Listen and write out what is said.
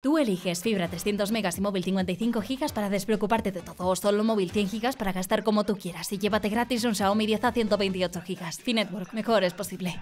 Tú eliges fibra 300 megas y móvil 55 gigas para despreocuparte de todo o solo móvil 100 gigas para gastar como tú quieras y llévate gratis un Xiaomi 10 a 128 gigas. Finetwork, mejor es posible.